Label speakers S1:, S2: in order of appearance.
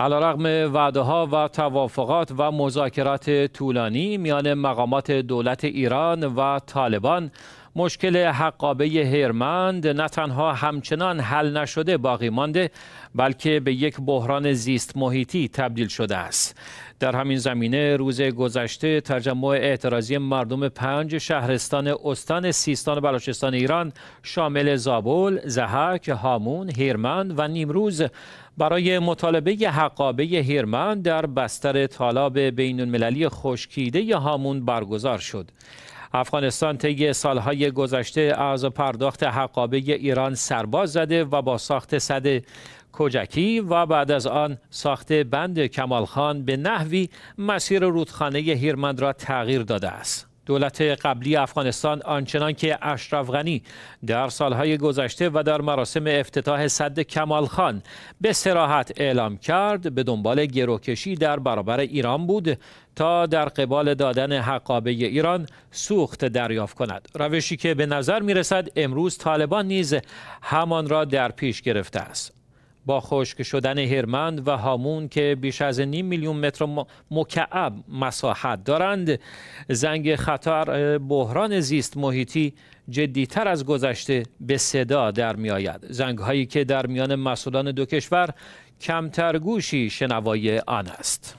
S1: علیرغم وعده ها و توافقات و مذاکرات طولانی میان مقامات دولت ایران و طالبان مشکل حقابه هرمند نه تنها همچنان حل نشده باقی مانده بلکه به یک بحران زیست محیطی تبدیل شده است در همین زمینه روز گذشته تجمع اعتراضی مردم پنج شهرستان استان سیستان و بلوچستان ایران شامل زابل، زهک، هامون، هیرمند و نیمروز برای مطالبه حقابه هیرمند در بستر طالاب بین المللی خشکیده هامون برگزار شد. افغانستان طی سالهای گذشته از پرداخت حقابه ایران سرباز زده و با ساخت صد کجکی و بعد از آن ساخت بند کمالخان به نحوی مسیر رودخانه هیرمند را تغییر داده است. دولت قبلی افغانستان آنچنان که اشرف غنی در سالهای گذشته و در مراسم افتتاح صد کمال خان به سراحت اعلام کرد به دنبال گروکشی در برابر ایران بود تا در قبال دادن حقابه ایران سوخت دریافت کند روشی که به نظر می رسد امروز طالبان نیز همان را در پیش گرفته است با خشک شدن هرمند و هامون که بیش از نیم میلیون متر مکعب مساحت دارند زنگ خطر بحران زیست محیطی جدیتر از گذشته به صدا در می آید زنگ هایی که در میان مسئولان دو کشور کمتر گوشی شنوای آن است